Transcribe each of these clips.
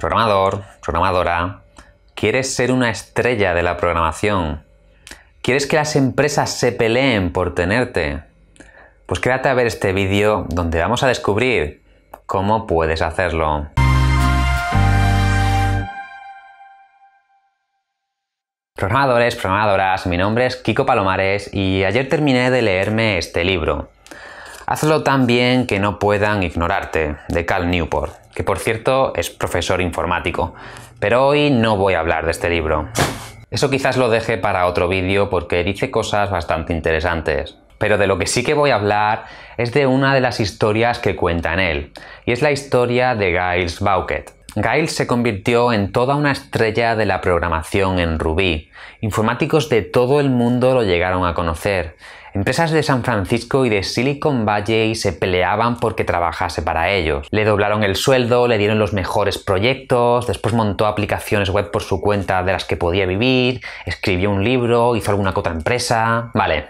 Programador, programadora, ¿quieres ser una estrella de la programación? ¿Quieres que las empresas se peleen por tenerte? Pues quédate a ver este vídeo donde vamos a descubrir cómo puedes hacerlo. Programadores, programadoras, mi nombre es Kiko Palomares y ayer terminé de leerme este libro, Hazlo tan bien que no puedan ignorarte, de Cal Newport, que por cierto es profesor informático. Pero hoy no voy a hablar de este libro. Eso quizás lo deje para otro vídeo porque dice cosas bastante interesantes. Pero de lo que sí que voy a hablar es de una de las historias que cuenta en él, y es la historia de Giles Bauquet Gail se convirtió en toda una estrella de la programación en Ruby. Informáticos de todo el mundo lo llegaron a conocer. Empresas de San Francisco y de Silicon Valley se peleaban porque trabajase para ellos. Le doblaron el sueldo, le dieron los mejores proyectos, después montó aplicaciones web por su cuenta de las que podía vivir, escribió un libro, hizo alguna otra empresa. Vale,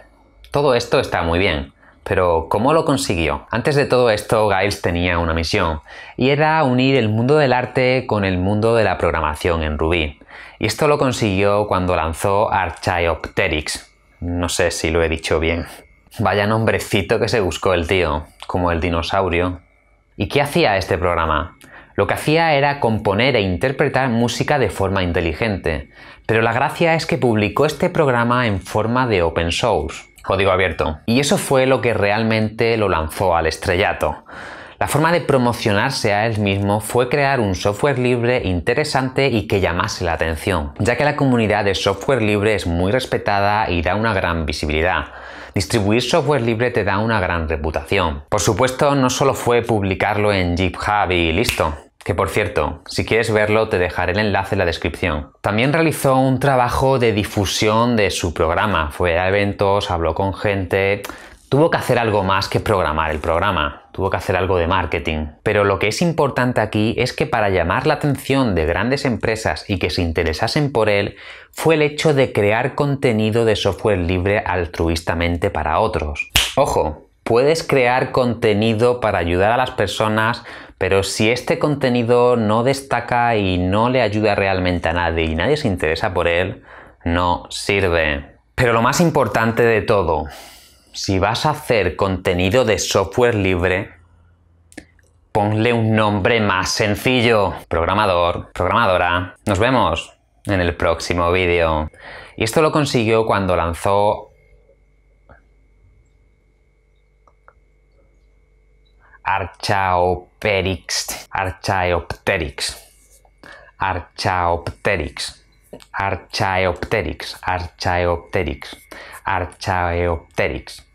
todo esto está muy bien. Pero ¿cómo lo consiguió? Antes de todo esto, Giles tenía una misión, y era unir el mundo del arte con el mundo de la programación en Ruby. Y esto lo consiguió cuando lanzó Archaeopteryx. No sé si lo he dicho bien. Vaya nombrecito que se buscó el tío, como el dinosaurio. ¿Y qué hacía este programa? Lo que hacía era componer e interpretar música de forma inteligente, pero la gracia es que publicó este programa en forma de open source código abierto. Y eso fue lo que realmente lo lanzó al estrellato. La forma de promocionarse a él mismo fue crear un software libre interesante y que llamase la atención, ya que la comunidad de software libre es muy respetada y da una gran visibilidad. Distribuir software libre te da una gran reputación. Por supuesto, no solo fue publicarlo en GitHub y listo, que por cierto, si quieres verlo te dejaré el enlace en la descripción. También realizó un trabajo de difusión de su programa, fue a eventos, habló con gente, tuvo que hacer algo más que programar el programa, tuvo que hacer algo de marketing. Pero lo que es importante aquí es que para llamar la atención de grandes empresas y que se interesasen por él, fue el hecho de crear contenido de software libre altruistamente para otros. Ojo, puedes crear contenido para ayudar a las personas, pero si este contenido no destaca y no le ayuda realmente a nadie y nadie se interesa por él, no sirve. Pero lo más importante de todo, si vas a hacer contenido de software libre, ponle un nombre más sencillo. Programador, programadora, nos vemos en el próximo vídeo. Y esto lo consiguió cuando lanzó Archaopteryx, Archaeopteryx, Archaeopteryx, Archaeopteryx, Archaeopteryx, Archaeopteryx.